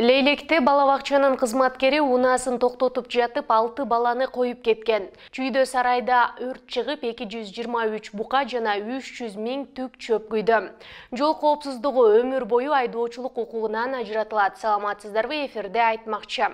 лейлекте бала бакчанын кызматкери унаасын токтотуп жатып алты баланы коюп кеткен чүйдө сарайда өрт чыгып эки жүз жыйырма үч бука жана үч жүз миң түк чөп күйдү жол коопсуздугу өмүр бою айдоочулук укугунан ажыратылат саламатсыздарбы эфирде айтмакчы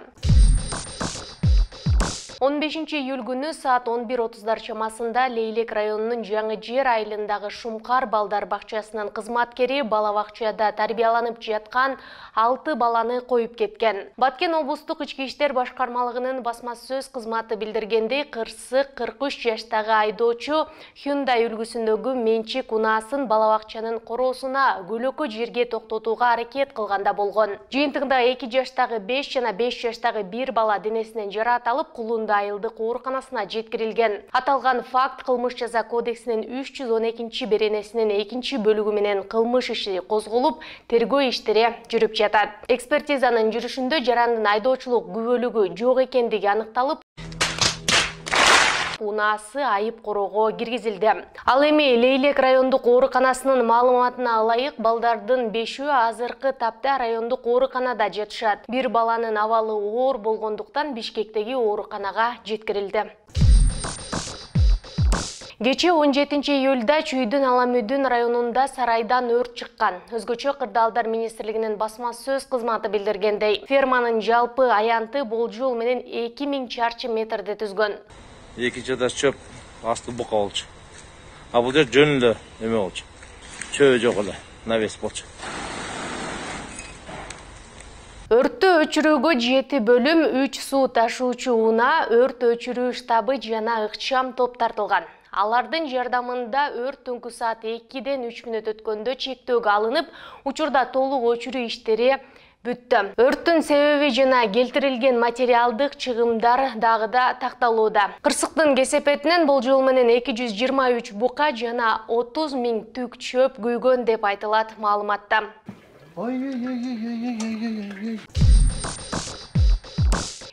он бешинчи июль күнү саат он бир отуздар чамасында лейлек районунун жаңы жер айылындагы шумкар балдар бакчасынын кызматкери бала бакчада тарбияланып жаткан алты баланы коюп кеткен баткен облустук ички иштер башкармалыгынын басма сөз кызматы билдиргендей кырсык кырк үч жаштагы айдоочу hyundai үлгүсүндөгү менчик унаасын бала бакчанын короосуна көлөкө жерге токтотууга аракет кылганда болгон жыйынтыгында эки жаштагы беш жана беш жаштагы бир бала денесинен жараат алып кулун айылды қорқанасына жеткірілген. Аталған факт кылмыш жаза кодексінен 312 ші беренесінен 2 беренесинин экинчи бөлүгү менен кылмыш иши козголуп жүріп жатады. Экспертизаның жатат экспертизанын жүрүшүндө жарандын айдоочулук күбөлүгү жок унаасы айып короого киргизилди ал эми лейлек райондук ооруканасынын маалыматына ылайык балдардын бешөө азыркы тапта райондук ооруканада жатышат бир баланын абалы оор болгондуктан бишкектеги ооруканага жеткирилди кечээ он жетинчи июлда чүйдүн аламүдүн районунда сарайдан өрт чыккан өзгөчө кырдаалдар министрлигинин басма сөз кызматы билдиргендей ферманын жалпы аянты болжол менен эки миң чарчы метрди түзгөн экинчи этаж чөп асты бука болчу а бул жер жөн эле эме болчу чөбү жок эле навес болчу өрттү өчүрүүгө жети бөлүм үч суу ташуучу унаа өрт өчүрүү штабы жана ыкчам топ тартылган алардын жардамында өрт түнкү саат экиден үч мүнөт өткөндө чектөөгө алынып учурда толук өчүрүү иштери бүттү өрттүн себеби жана келтирилген материалдык чыгымдар дагы да такталууда кырсыктын кесепетинен болжол менен эки жүз жыйырма үч бука жана отуз миң түк чөп күйгөн деп айтылат маалыматта ой ой ой ой ой ой ой ой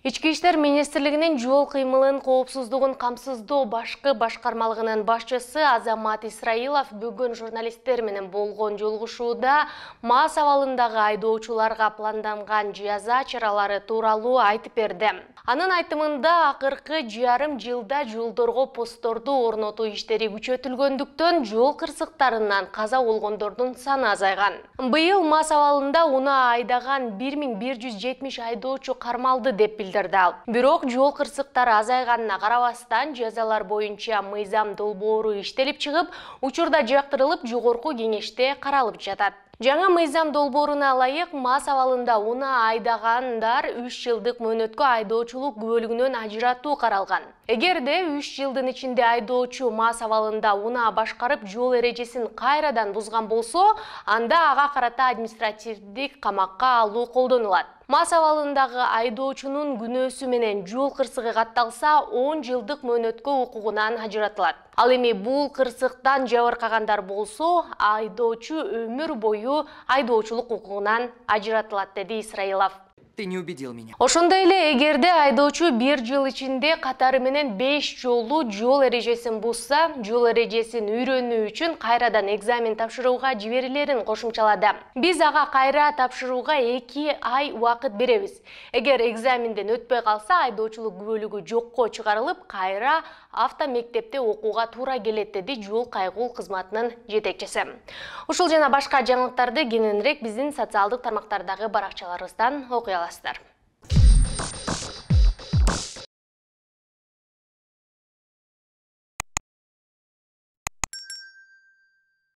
ички иштер министрлигинин жол кыймылын коопсуздугун камсыздоо башкы башкармалыгынын башчысы азамат исраилов бүгүн журналисттер менен болгон жолугушууда мас абалындагы айдоочуларга планданган жаза чаралары тууралуу айтып берди анын айтымында акыркы жарым жылда жолдорго постторду орнотуу иштери күчөтүлгөндүктөн жол кырсыктарынан каза болгондордун саны азайган быйыл мас абалында унаа айдаган бир миң бир жүз жетимиш айдоочу кармалды деп билдирди ал бирок жол кырсыктары азайганына карабастан жазалар боюнча мыйзам долбоору иштелип чыгып учурда жактырылып жогорку кеңеште каралып жатат жаңы мыйзам долбооруна ылайык мас абалында уна айдагандар үч жылдык мөөнөткө айдоочулук күбөлүгүнөн ажыратуу каралган эгерде үч жылдын ичинде айдоочу мас абалында уна башкарып жол эрежесин кайрадан бузган болсо анда ага карата административдик камакка алуу колдонулат мас абалындагы айдоочунун күнөөсү менен жол кырсыгы катталса он жылдык мөөнөткө укугунан ажыратылат ал эми бул кырсыктан жабыркагандар болсо айдоочу өмүр бою айдоочулук укугунан ажыратылат деди исраилов ты не убедил меня ошондой эле эгерде айдоочу бир жыл ичинде катары менен беш жолу жол эрежесин бузса жол эрежесин үйрөнүү үчүн кайрадан экзамен тапшырууга жиберилерин кошумчалады биз ага кайра тапшырууга эки ай убакыт беребиз эгер экзаменден өтпөй калса айдоочулук күбөлүгү жокко чыгарылып кайра автомектепте окууга туура келет деди жол кайгуул кызматынын жетекчиси ушул жана башка жаңылыктарды кененирээк биздин социалдык тармактардагы баракчаларыбыздан окуй аласыздар